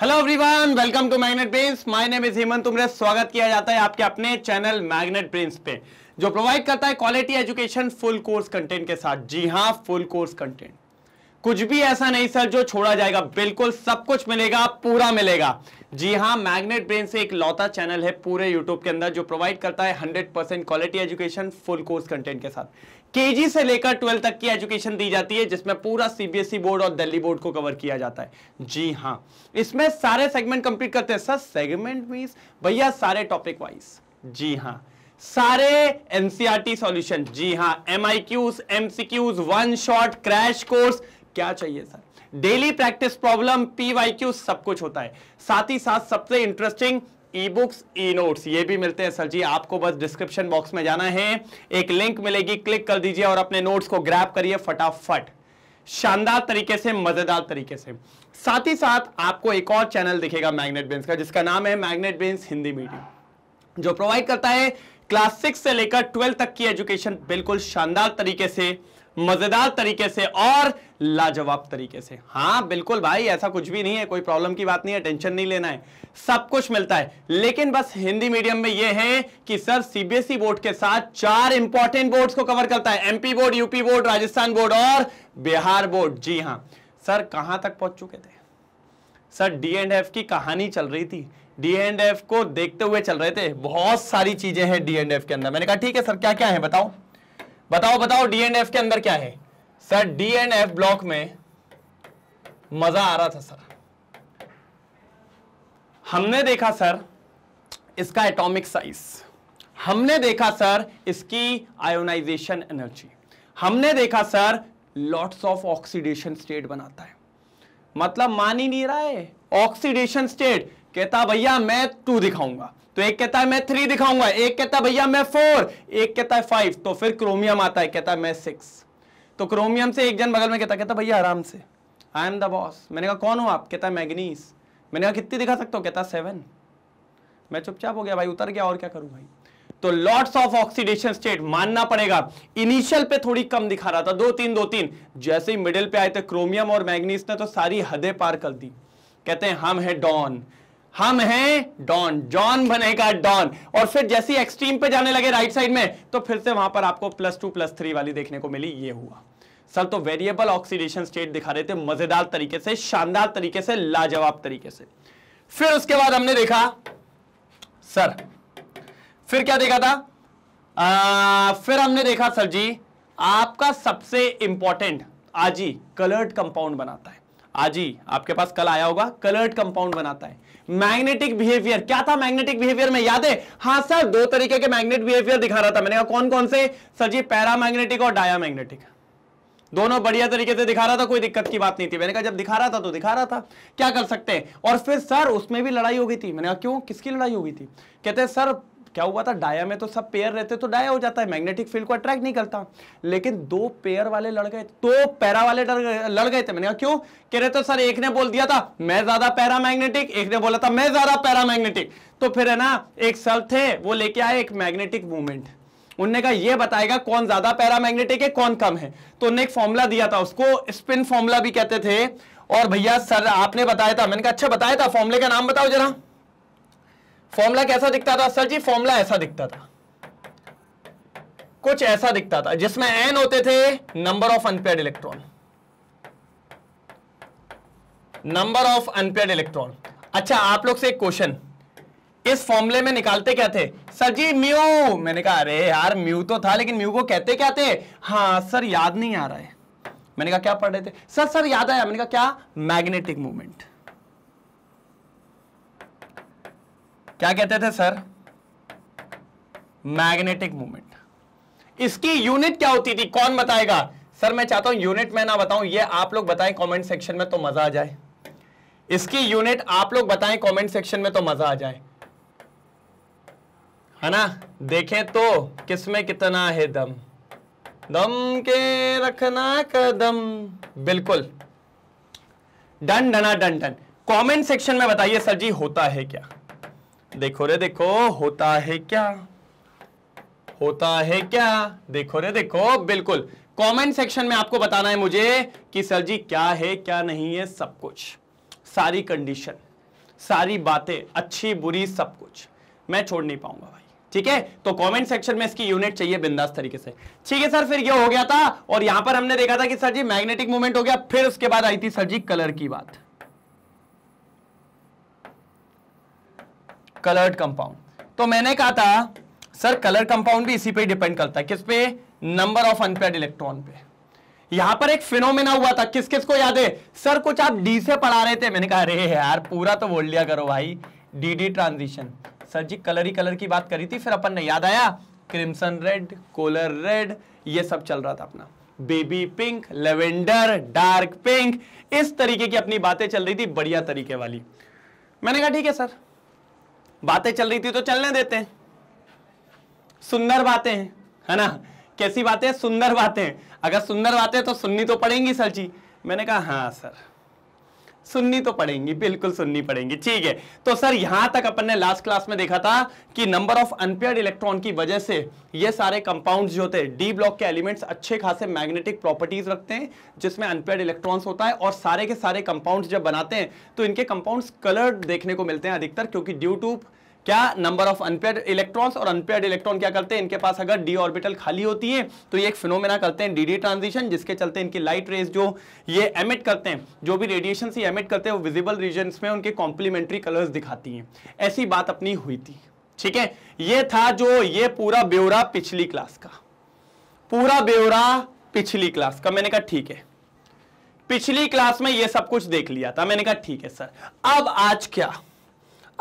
hello everyone welcome to magnet prince my name is Hemant तुमरे स्वागत किया जाता है आपके अपने चैनल मैग्नेट प्रिंस पे जो प्रोवाइड करता है quality education full course content के साथ जी हाँ फुल कोर्स कंटेंट कुछ भी ऐसा नहीं सर जो छोड़ा जाएगा बिल्कुल सब कुछ मिलेगा पूरा मिलेगा जी हाँ मैग्नेट ब्रेन से एक लौता चैनल है पूरे यूट्यूब के अंदर जो प्रोवाइड करता है 100% quality education full course content के साथ केजी से लेकर ट्वेल्थ तक की एजुकेशन दी जाती है जिसमें पूरा सीबीएसई e बोर्ड और दिल्ली बोर्ड को कवर किया जाता है जी हाँ इसमें सारे सेगमेंट कंप्लीट करते हैं सर सेगमेंट मीन भैया सारे टॉपिक वाइज जी हाँ सारे एनसीआरटी सॉल्यूशन e जी हाँ M I Qs MCQs one short crash course क्या चाहिए sir daily practice problem P Y Q सब कुछ होता है साथ ही साथ सबसे interesting e books e notes ये भी मिलते हैं सर जी आपको बस डिस्क्रिप्शन बॉक्स में जाना है एक लिंक मिलेगी क्लिक कर दीजिए और अपने नोट्स को ग्रैप करिए फटाफट शानदार तरीके से मजेदार तरीके से साथ ही साथ आपको एक और चैनल दिखेगा मैग्नेट बेंस का जिसका नाम है मैग्नेट बेंस हिंदी मीडियम जो प्रोवाइड करता है क्लास सिक्स से लेकर ट्वेल्थ तक की एजुकेशन बिल्कुल शानदार तरीके से मजेदार तरीके से और लाजवाब तरीके से हाँ बिल्कुल भाई ऐसा कुछ भी नहीं है कोई प्रॉब्लम की बात नहीं है टेंशन नहीं लेना है सब कुछ मिलता है लेकिन बस हिंदी मीडियम में यह है कि सर सीबीएसई बोर्ड e के साथ चार इंपॉर्टेंट बोर्ड को कवर करता है MP board UP board Rajasthan board और बिहार बोर्ड जी हाँ सर कहां तक पहुंच चुके थे सर डी एंड एफ की कहानी चल रही थी डी एंड एफ को देखते हुए चल रहे थे बहुत सारी चीजें हैं डी एंड एफ के अंदर मैंने कहा ठीक है सर क्या क्या है बताओ बताओ बताओ डी एंड एफ के अंदर क्या है sir D and F block में मजा आ रहा था सर हमने देखा सर इसका एटॉमिक साइज हमने देखा सर इसकी आयोनाइजेशन एनर्जी हमने देखा sir lots of oxidation state बनाता है मतलब मान ही नहीं रहा है ऑक्सीडेशन स्टेट कहता भैया मैं टू दिखाऊंगा तो एक कहता है मैं थ्री दिखाऊंगा एक कहता भैया मैं फोर एक कहता है फाइव तो फिर क्रोमियम आता है कहता है मैं सिक्स तो क्रोमियम से एक जन बगल में कहता कहता भैया आराम से आई एम द बॉस मैंने कहा कौन हो आप कहता मैगनीस मैंने कहा कितनी दिखा सकते हो कहता सेवन मैं चुपचाप हो गया भाई उतर गया और क्या करूं भाई तो लॉट्स ऑफ ऑक्सीडेशन स्टेट मानना पड़ेगा इनिशियल पे थोड़ी कम दिखा रहा था दो तीन दो तीन जैसे ही मिडिल पे आए थे क्रोमियम और मैग्नीस ने तो सारी हदें पार कर दी कहते हैं हम है डॉन हम हैं डॉन जॉन बनेगा डॉन और फिर जैसे एक्सट्रीम पे जाने लगे राइट साइड में तो फिर से वहां पर आपको प्लस टू प्लस थ्री वाली देखने को मिली ये हुआ सर तो वेरिएबल ऑक्सीडेशन स्टेट दिखा रहे थे मजेदार तरीके से शानदार तरीके से लाजवाब तरीके से फिर उसके बाद हमने देखा सर फिर क्या देखा था आ, फिर हमने देखा सर जी आपका सबसे इंपॉर्टेंट आजी कलर्ड कंपाउंड बनाता है आजी आपके पास कल आया होगा कलर्ड कंपाउंड बनाता है मैग्नेटिक बिहेवियर क्या था मैग्नेटिक बिहेवियर में याद है हाँ सर दो तरीके के मैग्नेट बिहेवियर दिखा रहा था मैंने कहा कौन कौन से सर जी पैरा मैग्नेटिक और डाया मैग्नेटिक दोनों बढ़िया तरीके से दिखा रहा था कोई दिक्कत की बात नहीं थी मैंने कहा जब दिखा रहा था तो दिखा रहा था क्या कर सकते हैं और फिर सर उसमें भी लड़ाई हो गई थी मैंने कहा क्यों किसकी लड़ाई हो गई थी कहते सर क्या हुआ था डाया में तो सब पेयर रहते तो डाया हो जाता है मैग्नेटिक फील्ड को अट्रैक्ट नहीं करता लेकिन दो पेयर वाले लड़ गए दो तो पैरा वाले लड़ गए थे मैंने कहा क्यों कह रहे थे तो सर एक ने बोल दिया था मैं ज्यादा पैरा मैग्नेटिक एक ने बोला था मैं ज्यादा पैरा मैग्नेटिक तो फिर है ना एक सर थे वो लेके आए एक मैग्नेटिक मूवमेंट उनने कहा यह बताएगा कौन ज्यादा पैरामैग्नेटिक है कौन कम है तो उन्हें एक फॉर्मूला दिया था उसको स्पिन फॉर्मूला भी कहते थे और भैया सर आपने बताया था मैंने कहा अच्छा बताया था फॉर्मूले का नाम बताओ जरा फॉर्मूला कैसा दिखता था सर जी फॉर्मूला ऐसा दिखता था कुछ ऐसा दिखता था जिसमें एन होते थे number of unpaired electron number of unpaired electron अच्छा आप लोग से एक क्वेश्चन इस फॉर्मूले में निकालते क्या थे सर जी म्यू मैंने कहा अरे यार म्यू तो था लेकिन म्यू को कहते क्या थे हाँ सर याद नहीं आ रहा है मैंने कहा क्या पढ़ रहे थे सर सर याद आया मैंने कहा क्या मैग्नेटिक मूवमेंट क्या कहते थे सर मैग्नेटिक मूवमेंट इसकी यूनिट क्या होती थी कौन बताएगा सर मैं चाहता हूं यूनिट में ना बताऊं ये आप लोग बताएं कमेंट सेक्शन में तो मजा आ जाए इसकी यूनिट आप लोग बताएं कमेंट सेक्शन में तो मजा आ जाए है ना देखें तो किस में कितना है दम दम के रखना कदम बिल्कुल डन डना डन डन कमेंट सेक्शन में बताइए सर जी होता है क्या देखो रे देखो होता है क्या होता है क्या देखो रे देखो बिल्कुल कमेंट सेक्शन में आपको बताना है मुझे कि सर जी क्या है क्या नहीं है सब कुछ सारी कंडीशन सारी बातें अच्छी बुरी सब कुछ मैं छोड़ नहीं पाऊंगा भाई ठीक है तो कमेंट सेक्शन में इसकी यूनिट चाहिए बिंदास तरीके से ठीक है सर फिर यह हो गया था और यहां पर हमने देखा था कि सर जी मैग्नेटिक मूवमेंट हो गया फिर उसके बाद आई थी सर जी कलर की बात कलर्ड कंपाउंड तो मैंने कहा था सर कलर कंपाउंड भी इसी पे डिपेंड करता है किस पे नंबर ऑफ अनपेड इलेक्ट्रॉन पे यहां पर एक फिनोमेना हुआ था किस किस को याद है सर कुछ आप डी से पढ़ा रहे थे मैंने कहा अरे यार पूरा तो बोल लिया करो भाई D D transition sir ji colour ही कलर की बात करी थी फिर अपन ने याद आया क्रिमसन रेड कोलर रेड ये सब चल रहा था अपना baby pink lavender dark pink इस तरीके की अपनी बातें चल रही थी बढ़िया तरीके वाली मैंने कहा ठीक है सर बातें चल रही थी तो चलने देते हैं सुंदर बातें हैं है ना कैसी बातें सुंदर बातें अगर सुंदर बातें तो सुननी तो पड़ेंगी सर जी मैंने कहा हाँ सर सुननी तो पड़ेंगी बिल्कुल सुननी पड़ेंगी ठीक है तो सर यहां तक अपन ने लास्ट क्लास में देखा था कि नंबर ऑफ अनपेयर इलेक्ट्रॉन की वजह से ये सारे कंपाउंड्स जो होते हैं डी ब्लॉक के एलिमेंट्स अच्छे खासे मैग्नेटिक प्रॉपर्टीज रखते हैं जिसमें अनपेयर इलेक्ट्रॉन्स होता है और सारे के सारे कंपाउंड जब बनाते हैं तो इनके कंपाउंड कलर्ड देखने को मिलते हैं अधिकतर क्योंकि ड्यू टू क्या नंबर ऑफ अनपेड इलेक्ट्रॉन्स और अनपेड इलेक्ट्रॉन क्या करते हैं इनके पास अगर डी ऑर्बिटल खाली होती है तो ये एक फिनोमेना करते हैं डीडी ट्रांजिशन जिसके चलते इनकी लाइट रेज जो ये एमिट करते हैं जो भी रेडिएशन से एमिट करते हैं वो विजिबल रीजन में उनके कॉम्प्लीमेंट्री कलर्स दिखाती हैं ऐसी बात अपनी हुई थी ठीक है ये था जो ये पूरा ब्यौरा पिछली क्लास का पूरा ब्यौरा पिछली क्लास का मैंने कहा ठीक है पिछली क्लास में ये सब कुछ देख लिया था मैंने कहा ठीक है सर अब आज क्या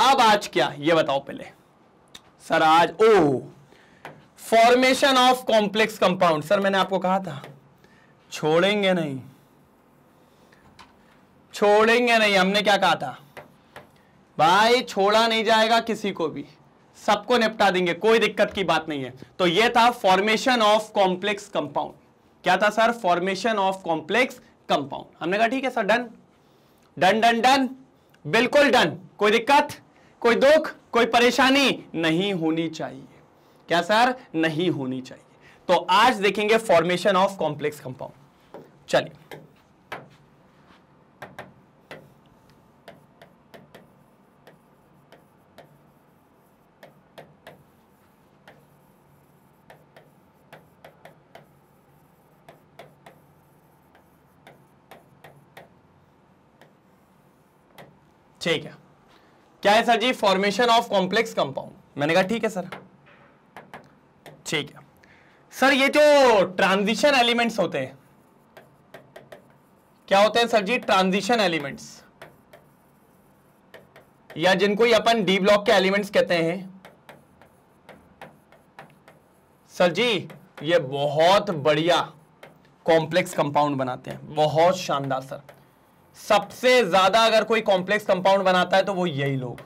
अब आज क्या ये बताओ पहले सर आज oh formation of complex compound sir मैंने आपको कहा था छोड़ेंगे नहीं छोड़ेंगे नहीं हमने क्या कहा था भाई छोड़ा नहीं जाएगा किसी को भी सबको निपटा देंगे कोई दिक्कत की बात नहीं है तो ये था फॉर्मेशन ऑफ कॉम्प्लेक्स कंपाउंड क्या था sir formation of complex compound हमने कहा ठीक है sir done done done done बिल्कुल डन कोई दिक्कत कोई दुख कोई परेशानी नहीं होनी चाहिए क्या सर नहीं होनी चाहिए तो आज देखेंगे फॉर्मेशन ऑफ कॉम्प्लेक्स कंपाउंड चलिए ठीक है क्या है sir ji formation of complex compound मैंने कहा ठीक है सर ठीक है सर ये जो ट्रांजिशन एलिमेंट्स होते हैं क्या होते हैं सर जी ट्रांजिशन एलिमेंट्स या जिनको अपन डी ब्लॉक के एलिमेंट्स कहते हैं सर जी ये बहुत बढ़िया कॉम्प्लेक्स कंपाउंड बनाते हैं बहुत शानदार सर सबसे ज्यादा अगर कोई कॉम्प्लेक्स कंपाउंड बनाता है तो वो यही लोग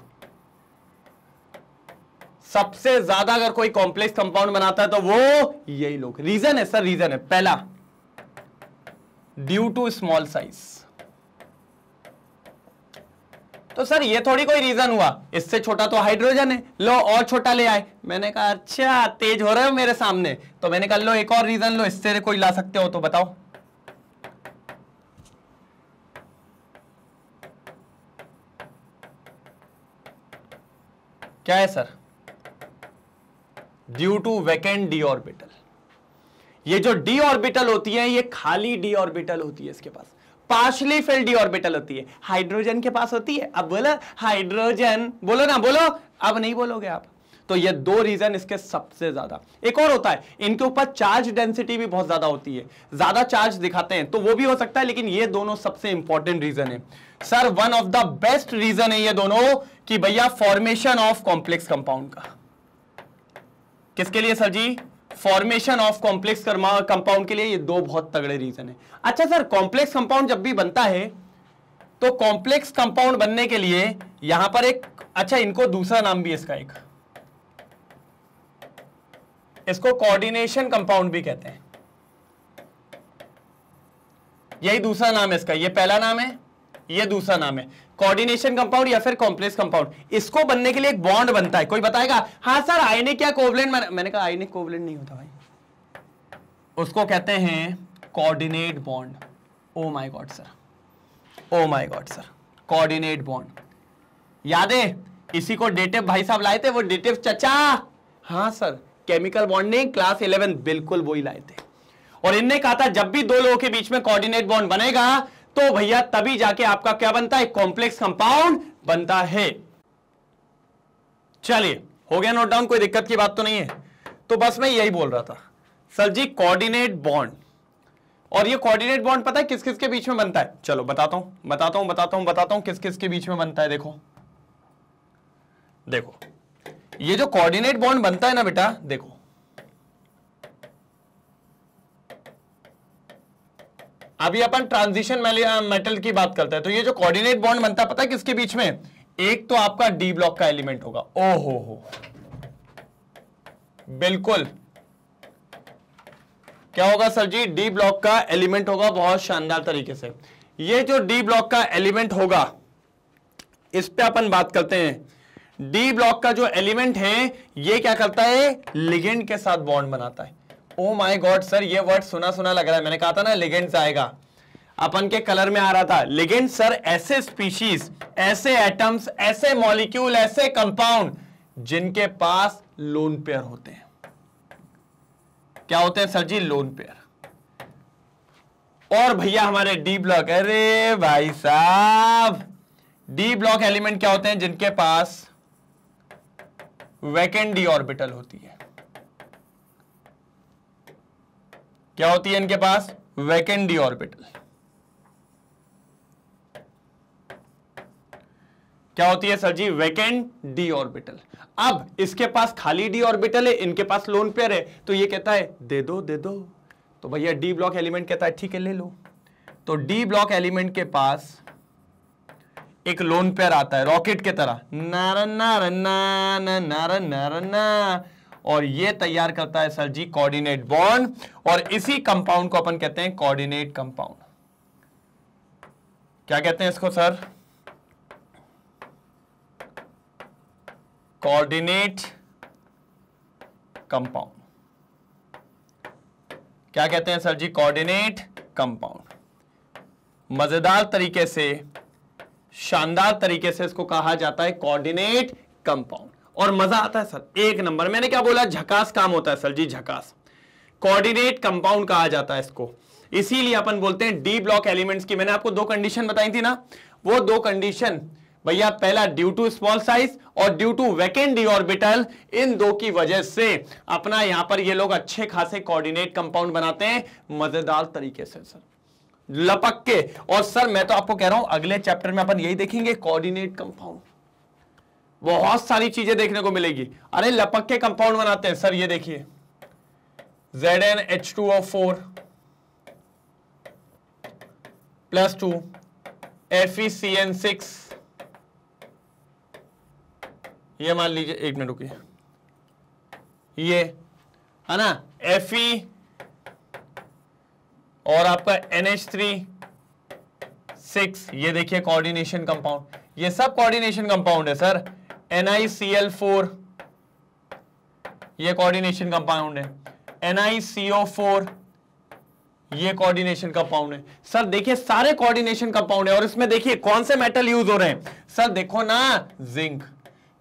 सबसे ज्यादा अगर कोई कॉम्प्लेक्स कंपाउंड बनाता है तो वो यही लोग रीजन है सर रीजन है पहला ड्यू टू स्मॉल साइज तो सर ये थोड़ी कोई रीजन हुआ इससे छोटा तो हाइड्रोजन है लो और छोटा ले आए मैंने कहा अच्छा तेज हो रहे हो मेरे सामने तो मैंने कहा लो एक और रीजन लो इससे कोई ला सकते हो तो बताओ क्या है sir due to vacant D orbital ये जो डी ऑर्बिटल होती है ये खाली डी ऑर्बिटल होती है इसके पास पार्शली फिल डी ऑर्बिटल होती है हाइड्रोजन के पास होती है अब बोला हाइड्रोजन बोलो ना बोलो अब नहीं बोलोगे आप तो ये दो रीजन इसके सबसे ज्यादा एक और होता है इनके ऊपर चार्ज डेंसिटी भी बहुत ज्यादा होती है ज्यादा चार्ज दिखाते हैं तो वो भी हो सकता है लेकिन ये दोनों सबसे इंपॉर्टेंट रीजन है sir one of the best reason है ये दोनों कि भैया फॉर्मेशन ऑफ कॉम्प्लेक्स कंपाउंड का किसके लिए sir ji formation of complex compound के लिए ये दो बहुत तगड़े रीजन है अच्छा सर कॉम्प्लेक्स कंपाउंड जब भी बनता है तो कॉम्प्लेक्स कंपाउंड बनने के लिए यहां पर एक अच्छा इनको दूसरा नाम भी इसका एक इसको कोऑर्डिनेशन कंपाउंड भी कहते हैं यही दूसरा नाम है इसका ये पहला नाम है ये दूसरा नाम है कोऑर्डिनेशन कंपाउंड या फिर कॉम्प्लेक्स कंपाउंड इसको बनने के लिए एक बॉन्ड बनता है कोई बताएगा हाँ सर आयनिक क्या कोवलेंट मैंने, कहा आयनिक कोवलेंट नहीं होता भाई उसको कहते हैं coordinate bond oh my god sir oh my god sir coordinate bond याद है इसी को डेटिव भाई साहब लाए थे वो डेटिव चचा हाँ sir chemical bonding class eleven बिल्कुल वो ही लाए थे और इनने कहा था जब भी दो लोगों के बीच में कोऑर्डिनेट बॉन्ड बनेगा तो भैया तभी जाके आपका क्या बनता है कॉम्प्लेक्स कंपाउंड बनता है चलिए हो गया नोट डाउन कोई दिक्कत की बात तो नहीं है तो बस मैं यही बोल रहा था सर जी कोऑर्डिनेट बॉन्ड और ये कोऑर्डिनेट बॉन्ड पता है किस किस के बीच में बनता है चलो बताता हूं बताता हूं बताता हूं बताता हूं किस किस के बीच में बनता है देखो देखो ये जो कोऑर्डिनेट बॉन्ड बनता है ना बेटा देखो अभी अपन ट्रांजिशन मेटल की बात करते हैं तो ये जो कोऑर्डिनेट बॉन्ड बनता है पता है किसके बीच में एक तो आपका डी ब्लॉक का एलिमेंट होगा ओ हो हो बिल्कुल क्या होगा सर जी डी ब्लॉक का एलिमेंट होगा बहुत शानदार तरीके से ये जो डी ब्लॉक का एलिमेंट होगा इस पे अपन बात करते हैं डी ब्लॉक का जो एलिमेंट है ये क्या करता है लिगेंड के साथ बॉन्ड बनाता है ओ माय गॉड सर ये वर्ड सुना सुना लग रहा है मैंने कहा था ना लिगेंड्स आएगा अपन के कलर में आ रहा था लेकिन सर ऐसे स्पीशीज ऐसे एटम्स ऐसे मॉलिक्यूल ऐसे कंपाउंड जिनके पास लोन पेयर होते हैं क्या होते हैं सर जी लोन पेयर और भैया हमारे डी ब्लॉक अरे भाई साहब डी ब्लॉक एलिमेंट क्या होते हैं जिनके पास वैकेंड डी ऑर्बिटल होती है क्या होती है इनके पास वैकेंट डी ऑर्बिटल क्या होती है sir ji vacant D orbital अब इसके पास खाली डी ऑर्बिटल है इनके पास लोन पेयर है तो ये कहता है दे दो दे दो तो भैया डी ब्लॉक एलिमेंट कहता है ठीक है ले लो तो डी ब्लॉक एलिमेंट के पास एक लोन पेयर आता है रॉकेट के तरह नारा नारा ना नारा नारा और ये तैयार करता है सर जी कोऑर्डिनेट बॉन्ड और इसी कंपाउंड को अपन कहते हैं कोऑर्डिनेट कंपाउंड क्या कहते हैं इसको सर कोऑर्डिनेट कंपाउंड क्या कहते हैं सर जी कोऑर्डिनेट कंपाउंड मजेदार तरीके से शानदार तरीके से इसको कहा जाता है कोऑर्डिनेट कंपाउंड और मजा आता है सर एक नंबर मैंने क्या बोला झकास काम होता है सर जी झकास कोऑर्डिनेट कंपाउंड कहा जाता है इसको इसीलिए अपन बोलते हैं डी ब्लॉक एलिमेंट्स की मैंने आपको दो कंडीशन बताई थी ना वो दो कंडीशन भैया पहला ड्यू टू स्मॉल साइज और due to vacant D orbital इन दो की वजह से अपना यहां पर ये लोग अच्छे खासे कोऑर्डिनेट कंपाउंड बनाते हैं मजेदार तरीके से सर लपक के और सर मैं तो आपको कह रहा हूं अगले चैप्टर में अपन यही देखेंगे कोऑर्डिनेट कंपाउंड बहुत सारी चीजें देखने को मिलेगी अरे लपक के कंपाउंड बनाते हैं सर ये देखिए Z N H two O four plus two F E C N six ये मान लीजिए एक मिनट रुकिए ये है ना एफ ई e और आपका एन एच थ्री सिक्स ये देखिए कोऑर्डिनेशन कंपाउंड ये सब कोऑर्डिनेशन कंपाउंड है सर NiCl4 ये कोऑर्डिनेशन कंपाउंड है NiCO4 ये कोऑर्डिनेशन कंपाउंड है सर देखिए सारे कोऑर्डिनेशन कंपाउंड है और इसमें देखिए कौन से मेटल यूज हो रहे हैं सर देखो ना जिंक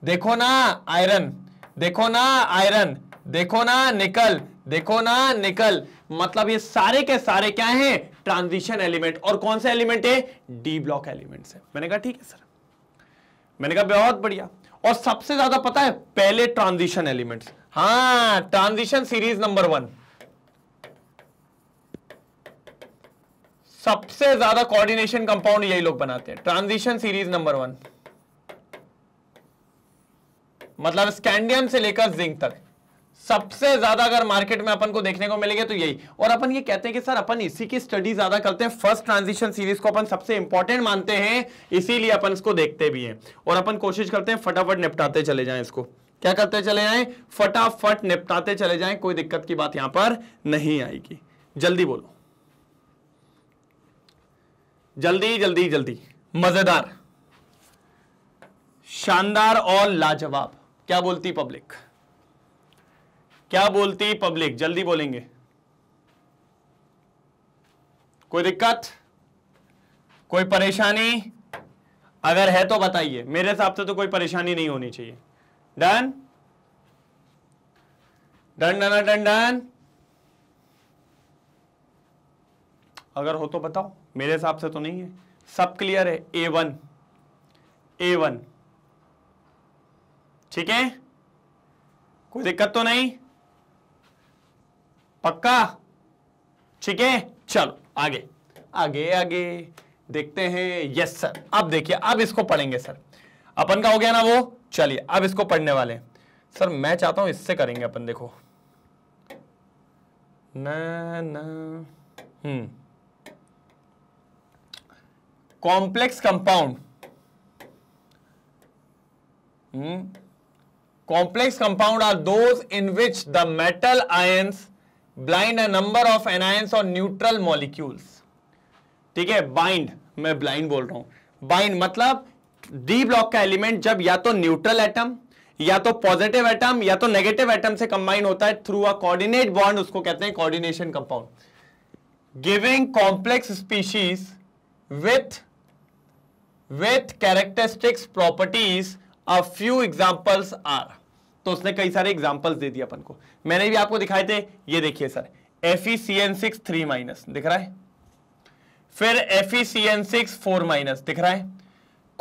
देखो ना आयरन देखो ना आयरन देखो ना निकल देखो ना निकल मतलब ये सारे के सारे क्या हैं ट्रांजिशन एलिमेंट और कौन से एलिमेंट है डी ब्लॉक एलिमेंट्स है मैंने कहा ठीक है सर मैंने कहा बहुत बढ़िया और सबसे ज्यादा पता है पहले ट्रांजिशन एलिमेंट्स हाँ ट्रांजिशन सीरीज नंबर वन सबसे ज्यादा कोऑर्डिनेशन कंपाउंड यही लोग बनाते हैं ट्रांजिशन सीरीज नंबर वन मतलब स्कैंडियम से लेकर जिंक तक सबसे ज्यादा अगर मार्केट में अपन को देखने को मिलेगा तो यही और अपन ये कहते हैं कि सर अपन इसी की स्टडी ज्यादा करते हैं फर्स्ट ट्रांजिशन सीरीज को अपन सबसे इंपॉर्टेंट मानते हैं इसीलिए अपन इसको देखते भी हैं और अपन कोशिश करते हैं फटाफट निपटाते चले जाए इसको क्या करते चले जाए फटाफट निपटाते चले जाए कोई दिक्कत की बात यहां पर नहीं आएगी जल्दी बोलो जल्दी जल्दी जल्दी मजेदार शानदार और लाजवाब क्या बोलती पब्लिक क्या बोलती पब्लिक जल्दी बोलेंगे कोई दिक्कत कोई परेशानी अगर है तो बताइए मेरे हिसाब से तो कोई परेशानी नहीं होनी चाहिए done done done done done अगर हो तो बताओ मेरे हिसाब से तो नहीं है सब क्लियर है ए वन ए वन ठीक है कोई दिक्कत तो नहीं पक्का ठीक है चलो आगे आगे आगे देखते हैं यस सर अब देखिए अब इसको पढ़ेंगे सर अपन का हो गया ना वो चलिए अब इसको पढ़ने वाले सर मैं चाहता हूं इससे करेंगे अपन देखो ना ना hmm complex compound complex compound are those in which the metal ions bind number of anions और न्यूट्रल मॉलिक्यूल्स ठीक है बाइंड मैं ब्लाइंड बोल रहा हूं बाइंड मतलब डी ब्लॉक का एलिमेंट जब या तो न्यूट्रल एटम या तो पॉजिटिव एटम या तो नेगेटिव एटम से कंबाइन होता है थ्रू अ कोऑर्डिनेट बॉन्ड उसको कहते हैं coordination compound giving complex species with with characteristics properties a few examples are तो उसने कई सारे एग्जाम्पल्स दे दिए अपन को मैंने भी आपको दिखाए थे ये देखिए sir F E C N six three minus दिख रहा है फिर F E C N six four minus दिख रहा है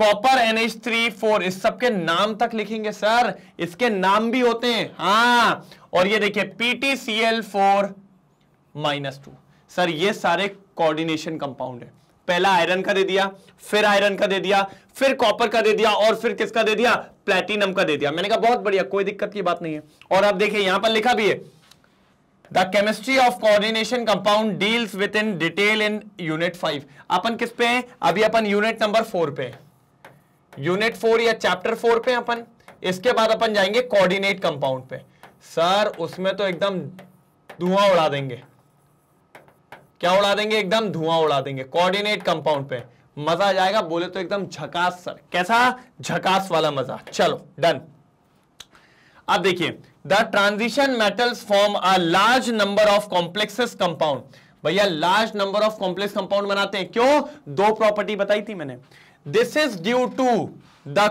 copper N H three four इस सबके नाम तक लिखेंगे सर इसके नाम भी होते हैं हाँ और ये देखिए P T C L four minus two sir ये सारे कोऑर्डिनेशन कंपाउंड है पहला आयरन का दे दिया फिर आयरन का दे दिया फिर कॉपर का दे दिया और फिर किसका दे दिया प्लेटिनम का दे दिया मैंने कहा बहुत बढ़िया कोई दिक्कत की बात नहीं है और आप देखिए यहां पर लिखा भी है the chemistry of coordination compound deals with in detail in unit five अपन किस पे हैं अभी अपन यूनिट नंबर फोर पे यूनिट फोर या चैप्टर फोर पे अपन इसके बाद अपन जाएंगे कोऑर्डिनेट कंपाउंड पे सर उसमें तो एकदम धुआं उड़ा देंगे क्या उड़ा देंगे एकदम धुआं उड़ा देंगे कोऑर्डिनेट कंपाउंड पे मजा आ जाएगा बोले तो एकदम झकास सर कैसा झकास वाला मजा चलो डन अब देखिए the transition metals form a large number of complexes compound भैया large number of complex compound बनाते हैं क्यों दो प्रॉपर्टी बताई थी मैंने this is due to the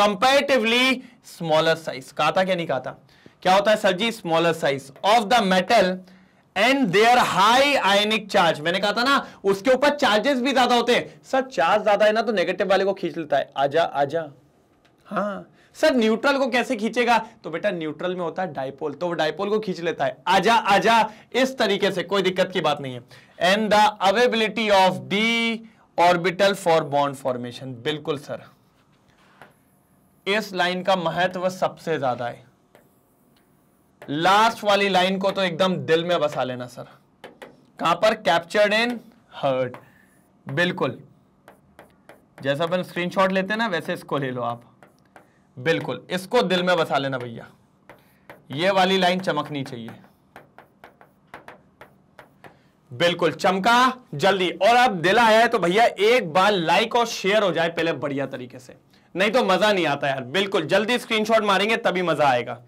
comparatively smaller size कहा था क्या नहीं कहा था क्या होता है sir ji smaller size of the metal and their high ionic charge मैंने कहा था ना उसके ऊपर चार्जेस भी ज्यादा होते हैं सर चार्ज ज्यादा है ना तो नेगेटिव वाले को खींच लेता है आजा आजा हाँ सर न्यूट्रल को कैसे खींचेगा तो बेटा न्यूट्रल में होता है डायपोल तो वो डायपोल को खींच लेता है आजा आजा इस तरीके से कोई दिक्कत की बात नहीं है and the availability of D orbital for bond formation बिल्कुल सर इस लाइन का महत्व सबसे ज्यादा है लास्ट वाली लाइन को तो एकदम दिल में बसा लेना सर कहां पर कैप्चर्ड इन हर्ट बिल्कुल जैसा अपन स्क्रीनशॉट लेते हैं ना वैसे इसको ले लो आप बिल्कुल इसको दिल में बसा लेना भैया ये वाली लाइन चमकनी चाहिए बिल्कुल चमका जल्दी और अब दिल आया है तो भैया एक बार लाइक और शेयर हो जाए पहले बढ़िया तरीके से नहीं तो मजा नहीं आता यार बिल्कुल जल्दी स्क्रीनशॉट मारेंगे तभी मजा आएगा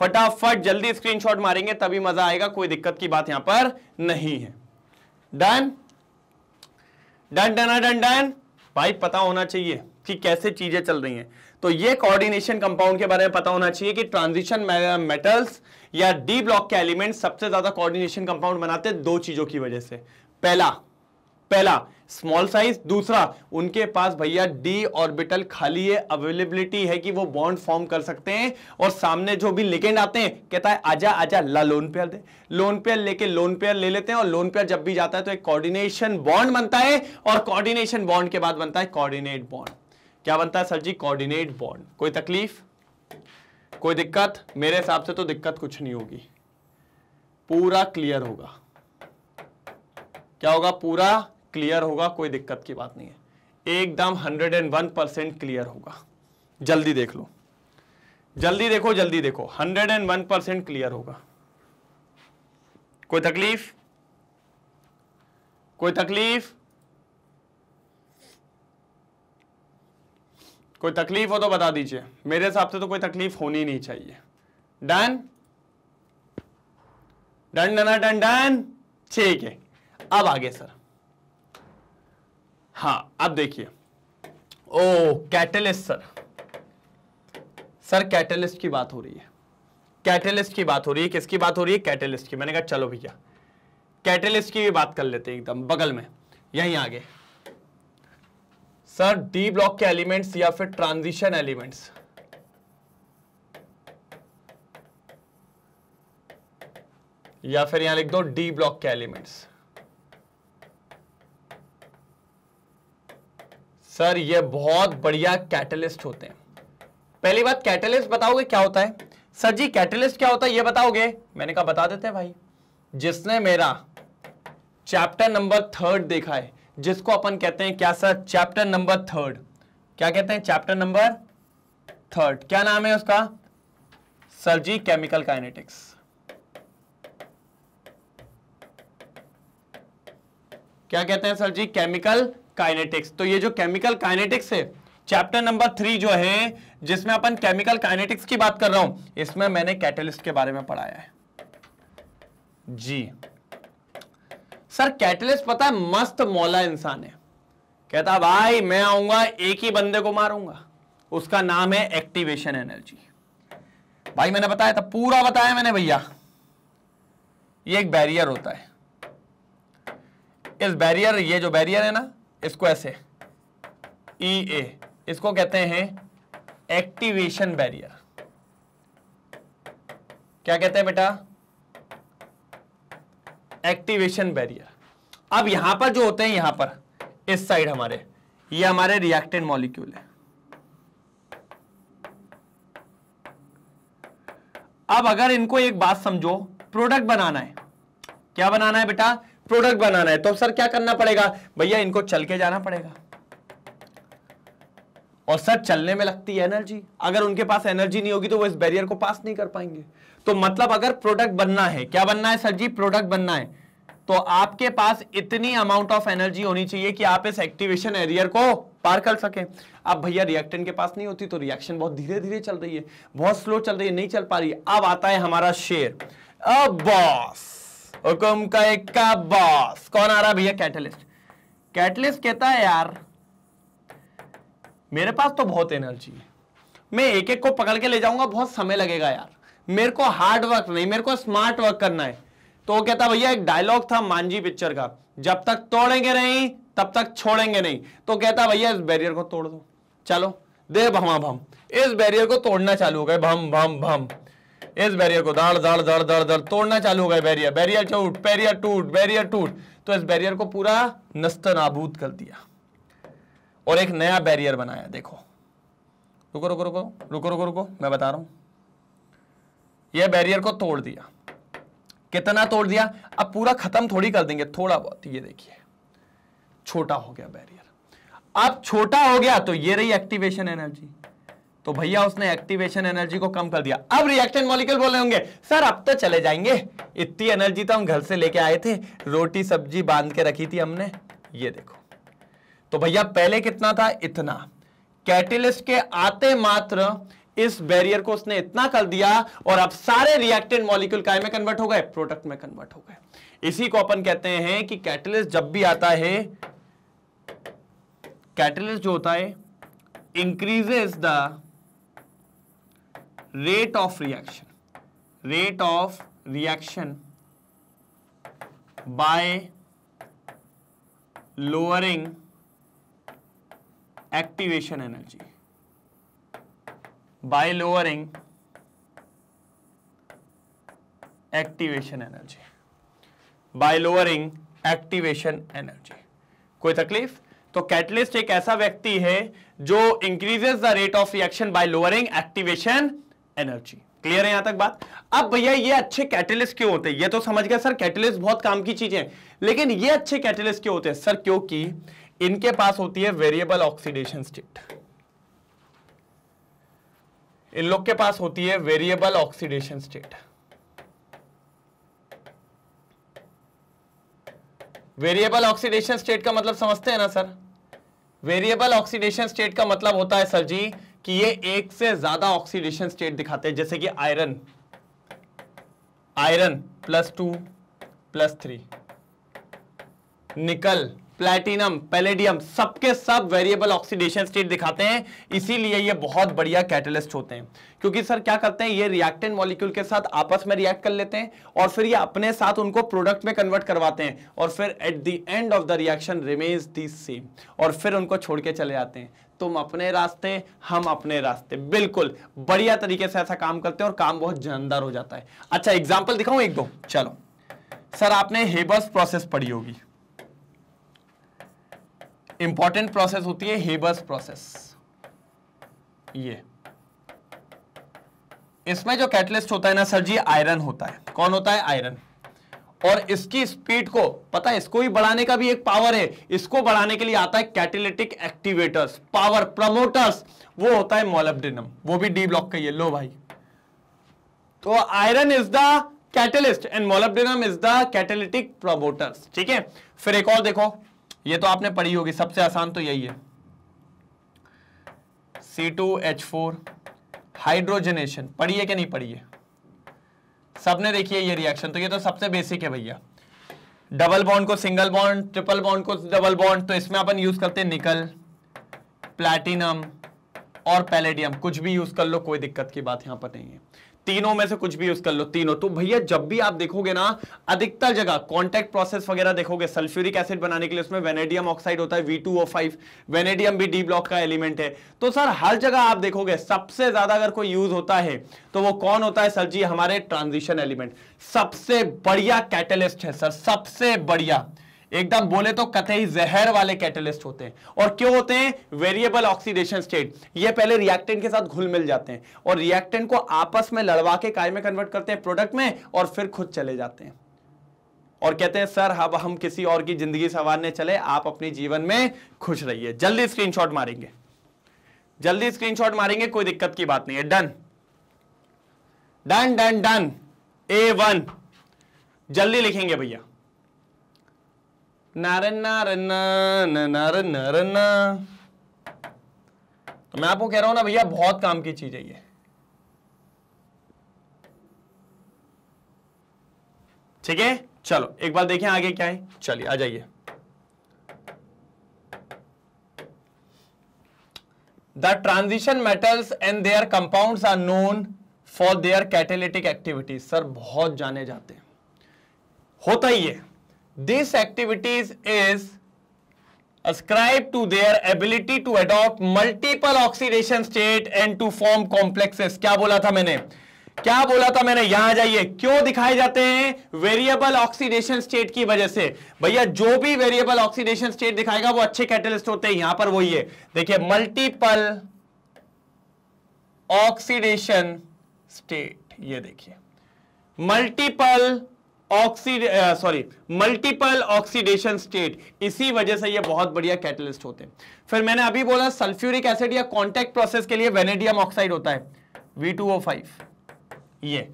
फटाफट जल्दी स्क्रीनशॉट मारेंगे तभी मजा आएगा कोई दिक्कत की बात यहां पर नहीं है done done done done done भाई पता होना चाहिए कि कैसे चीजें चल रही हैं तो ये कोऑर्डिनेशन कंपाउंड के बारे में पता होना चाहिए कि ट्रांजिशन मेटल्स या डी ब्लॉक के एलिमेंट सबसे ज्यादा कोऑर्डिनेशन कंपाउंड बनाते दो चीजों की वजह से पहला पहला स्मॉल साइज दूसरा उनके पास भैया डी ऑर्बिटल खाली है अवेलेबिलिटी है कि वो बॉन्ड फॉर्म कर सकते हैं और सामने जो भी लिकेंड आते हैं कहता है आजा आजा ला लोन पेयर दे लोन पेयर लेके लोन पेयर ले लेते हैं और लोन पेयर जब भी जाता है तो एक कोऑर्डिनेशन बॉन्ड बनता है और कॉर्डिनेशन बॉन्ड के बाद बनता है कॉर्डिनेट बॉन्ड क्या बनता है सर जी कॉर्डिनेट बॉन्ड कोई तकलीफ कोई दिक्कत मेरे हिसाब से तो दिक्कत कुछ नहीं होगी पूरा क्लियर होगा क्या होगा पूरा क्लियर होगा कोई दिक्कत की बात नहीं है एकदम hundred and one percent clear होगा जल्दी देख लो जल्दी देखो जल्दी देखो hundred and one percent clear होगा कोई तकलीफ कोई तकलीफ कोई तकलीफ हो तो बता दीजिए मेरे हिसाब से तो कोई तकलीफ होनी नहीं चाहिए डन डन डना डन डन ठीक है अब आगे सर हाँ अब देखिए oh catalyst sir sir catalyst की बात हो रही है कैटलिस्ट की बात हो रही है किसकी बात हो रही है कैटलिस्ट की मैंने कहा चलो भैया कैटलिस्ट की भी बात कर लेते हैं एकदम बगल में यहीं आगे सर डी ब्लॉक के एलिमेंट्स या फिर ट्रांजिशन एलिमेंट्स या फिर यहां लिख दो डी ब्लॉक के एलिमेंट्स सर ये बहुत बढ़िया कैटलिस्ट होते हैं पहली बात कैटलिस्ट बताओगे क्या होता है सर जी कैटलिस्ट क्या होता है ये बताओगे मैंने कहा बता देते हैं भाई जिसने मेरा चैप्टर नंबर थर्ड देखा है जिसको अपन कहते हैं क्या सर चैप्टर नंबर थर्ड क्या कहते हैं चैप्टर नंबर थर्ड क्या नाम है उसका सर जी केमिकल काइनेटिक्स क्या कहते हैं सर जी केमिकल काइनेटिक्स तो ये जो केमिकल काइनेटिक्स है चैप्टर नंबर थ्री जो है जिसमें अपन केमिकल काइनेटिक्स की बात कर रहा हूं इसमें मैंने कैटलिस्ट के बारे में पढ़ाया है जी सर कैटलिस्ट पता है मस्त मौला इंसान है कहता भाई मैं आऊंगा एक ही बंदे को मारूंगा उसका नाम है एक्टिवेशन एनर्जी भाई मैंने बताया था पूरा बताया मैंने भैया ये एक बैरियर होता है इस बैरियर ये जो बैरियर है ना इसको ऐसे ई ए इसको कहते हैं एक्टिवेशन बैरियर क्या कहते हैं बेटा एक्टिवेशन बैरियर अब यहां पर जो होते हैं यहां पर इस साइड हमारे ये हमारे रिएक्टेड मॉलिक्यूल है अब अगर इनको एक बात समझो प्रोडक्ट बनाना है क्या बनाना है बेटा प्रोडक्ट बनाना है तो सर क्या करना पड़ेगा भैया इनको चल के जाना पड़ेगा और सर चलने में लगती है एनर्जी अगर उनके पास एनर्जी नहीं होगी तो वो इस बैरियर को पास नहीं कर पाएंगे तो मतलब अगर प्रोडक्ट बनना है क्या बनना है सर जी प्रोडक्ट बनना है तो आपके पास इतनी अमाउंट ऑफ एनर्जी होनी चाहिए कि आप इस एक्टिवेशन एरियर को पार कर सकें अब भैया रिएक्टेंट के पास नहीं होती तो रिएक्शन बहुत धीरे धीरे चल रही है बहुत स्लो चल रही है नहीं चल पा रही है अब आता है हमारा शेर अब बॉस हुकुम का एक का बॉस कौन आ रहा भैया कैटलिस्ट कैटलिस्ट कहता है यार मेरे पास तो बहुत एनर्जी है मैं एक एक को पकड़ के ले जाऊंगा बहुत समय लगेगा यार मेरे को हार्ड वर्क नहीं मेरे को स्मार्ट वर्क करना है तो वो कहता भैया एक डायलॉग था मांझी पिक्चर का जब तक तोड़ेंगे नहीं तब तक छोड़ेंगे नहीं तो कहता भैया इस बैरियर को तोड़ दो चलो दे भमा भम इस बैरियर को तोड़ना चालू हो गए भम भम भम इस बैरियर को दाड़ दाड़ दाड़ दाड़ दाड़ तोड़ना चालू हो गया बैरियर बैरियर टूट बैरियर टूट बैरियर टूट तो इस बैरियर को पूरा नस्त नाबूद कर दिया और एक नया बैरियर बनाया देखो रुको रुको रुको रुको रुको रुको मैं बता रहा हूं यह बैरियर को तोड़ दिया कितना तोड़ दिया अब पूरा खत्म थोड़ी कर देंगे थोड़ा बहुत ये देखिए छोटा हो गया बैरियर अब छोटा हो गया तो ये रही एक्टिवेशन एनर्जी तो भैया उसने एक्टिवेशन एनर्जी को कम कर दिया अब रिएक्शन मॉलिक्यूल बोल रहे होंगे सर अब तो चले जाएंगे इतनी एनर्जी तो हम घर से लेके आए थे रोटी सब्जी बांध के रखी थी हमने ये देखो तो भैया पहले कितना था इतना कैटलिस्ट के आते मात्र इस बैरियर को उसने इतना कर दिया और अब सारे रिएक्टेड मॉलिक्यूल काय में कन्वर्ट हो गए प्रोडक्ट में कन्वर्ट हो गए इसी को अपन कहते हैं कि कैटलिस्ट जब भी आता है कैटलिस्ट जो होता है increases the rate of reaction rate of reaction by lowering activation energy by lowering activation energy by lowering activation energy कोई तकलीफ तो कैटलिस्ट एक ऐसा व्यक्ति है जो increases the rate of reaction by lowering activation energy clear है यहां तक बात अब भैया ये अच्छे कैटलिस्ट क्यों होते हैं ये तो समझ गया सर कैटलिस्ट बहुत काम की चीजें लेकिन ये अच्छे कैटलिस्ट क्यों होते हैं सर क्योंकि इनके पास होती है वेरिएबल ऑक्सीडेशन स्टेट इन लोग के पास होती है variable oxidation state variable oxidation state का मतलब समझते हैं ना सर वेरिएबल ऑक्सीडेशन स्टेट का मतलब होता है सर जी कि ये एक से ज्यादा ऑक्सीडेशन स्टेट दिखाते हैं जैसे कि iron iron plus two plus three nickel platinum palladium सबके सब वेरिएबल ऑक्सीडेशन स्टेट दिखाते हैं इसीलिए ये बहुत बढ़िया कैटलिस्ट होते हैं क्योंकि सर क्या करते हैं ये रिएक्टेंट मॉलिक्यूल के साथ आपस में रिएक्ट कर लेते हैं और फिर ये अपने साथ उनको प्रोडक्ट में कन्वर्ट करवाते हैं और फिर at the end of the reaction remains the same और फिर उनको छोड़ के चले जाते हैं तुम अपने रास्ते हम अपने रास्ते बिल्कुल बढ़िया तरीके से ऐसा काम करते हैं और काम बहुत जानदार हो जाता है अच्छा एग्जाम्पल दिखाऊं एक दो चलो सर आपने हेबर्स प्रोसेस पढ़ी होगी इंपॉर्टेंट प्रोसेस होती है हेबर्स प्रोसेस ये इसमें जो कैटलिस्ट होता है ना सर जी आयरन होता है कौन होता है आयरन और इसकी स्पीड को पता है इसको ही बढ़ाने का भी एक पावर है इसको बढ़ाने के लिए आता है कैटेलिटिक एक्टिवेटर्स पावर प्रमोटर्स वो होता है मोलिब्डेनम वो भी डी ब्लॉक का ये लो भाई तो iron is the catalyst and molybdenum is the catalytic promoters ठीक है फिर एक और देखो ये तो आपने पढ़ी होगी सबसे आसान तो यही है C two H four hydrogenation पढ़िए कि नहीं पढ़िए सबने देखी है ये रिएक्शन तो ये तो सबसे बेसिक है भैया डबल बॉन्ड को सिंगल बॉन्ड ट्रिपल बॉन्ड को डबल बॉन्ड तो इसमें अपन यूज करते हैं निकल प्लैटिनम और पैलेडियम कुछ भी यूज कर लो कोई दिक्कत की बात यहां पर नहीं है तीनों में से कुछ भी यूज कर लो तीनों तो भैया जब भी आप देखोगे ना अधिकतर जगह कॉन्टेक्ट प्रोसेस वगैरह देखोगे सल्फ्यूरिक एसिड बनाने के लिए उसमें वेनेडियम ऑक्साइड होता है वी टू वेनेडियम भी डी ब्लॉक का एलिमेंट है तो सर हर जगह आप देखोगे सबसे ज्यादा अगर कोई यूज होता है तो वो कौन होता है सर जी हमारे ट्रांजिशन एलिमेंट सबसे बढ़िया कैटलिस्ट है सर सबसे बढ़िया एकदम बोले तो कतई जहर वाले कैटलिस्ट होते हैं और क्यों होते हैं वेरिएबल ऑक्सीडेशन स्टेट ये पहले रिएक्टेंट के साथ घुल मिल जाते हैं और रिएक्टेंट को आपस में लड़वा के काय में कन्वर्ट करते हैं प्रोडक्ट में और फिर खुद चले जाते हैं और कहते हैं सर अब हम किसी और की जिंदगी संवारने चले आप अपने जीवन में खुश रहिए जल्दी स्क्रीनशॉट मारेंगे जल्दी स्क्रीनशॉट मारेंगे कोई दिक्कत की बात नहीं है done done done done A one जल्दी लिखेंगे भैया नारन नारन तो मैं आपको कह रहा हूं ना भैया बहुत काम की चीज है ये ठीक है चलो एक बार देखें आगे क्या है चलिए आ जाइए the transition metals and their compound are known for their catalytic activities sir बहुत जाने जाते हैं होता ही है this activities is ascribe to their ability to adopt multiple oxidation state and to form complexes क्या बोला था मैंने क्या बोला था मैंने यहां जाइए क्यों दिखाए जाते हैं वेरिएबल ऑक्सीडेशन स्टेट की वजह से भैया जो भी वेरिएबल ऑक्सीडेशन स्टेट दिखाएगा वो अच्छे कैटलिस्ट होते हैं यहां पर वही है देखिए मल्टीपल ऑक्सीडेशन स्टेट ये देखिए multiple oxid sorry multiple oxidation state इसी वजह से ये बहुत बढ़िया कैटलिस्ट होते हैं फिर मैंने अभी बोला सल्फ्यूरिक एसिड या कॉन्टैक्ट प्रोसेस के लिए वेनेडियम ऑक्साइड होता है V2O5 ये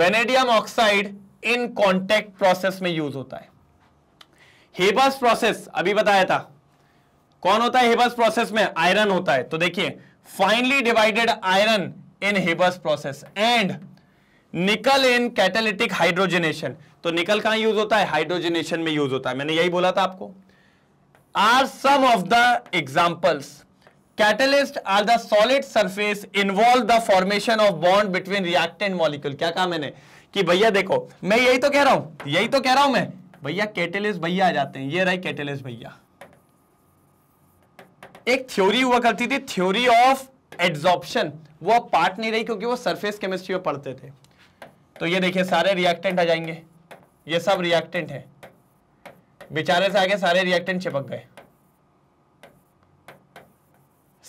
वेनेडियम ऑक्साइड इन कॉन्टेक्ट प्रोसेस में यूज होता है हेबस प्रोसेस अभी बताया था कौन होता है हेबस प्रोसेस में आयरन होता है तो देखिए finally divided iron in Haber's process and nickel in catalytic hydrogenation तो निकल कहां यूज होता है हाइड्रोजनेशन में यूज होता है मैंने यही बोला था आपको are some of the examples catalyst are the solid surface involve the formation of bond between reactant molecule क्या कहा मैंने कि भैया देखो मैं यही तो कह रहा हूं यही तो कह रहा हूं मैं भैया कैटलिस्ट भैया आ जाते हैं ये रहे कैटलिस्ट भैया एक थ्योरी हुआ करती थी थ्योरी ऑफ एड्सॉर्प्शन वो अब पार्ट नहीं रही क्योंकि वो सरफेस केमिस्ट्री में पढ़ते थे तो ये देखिए सारे रिएक्टेंट आ जाएंगे ये सब रिएक्टेंट है बेचारे से आगे सारे रिएक्टेंट चिपक गए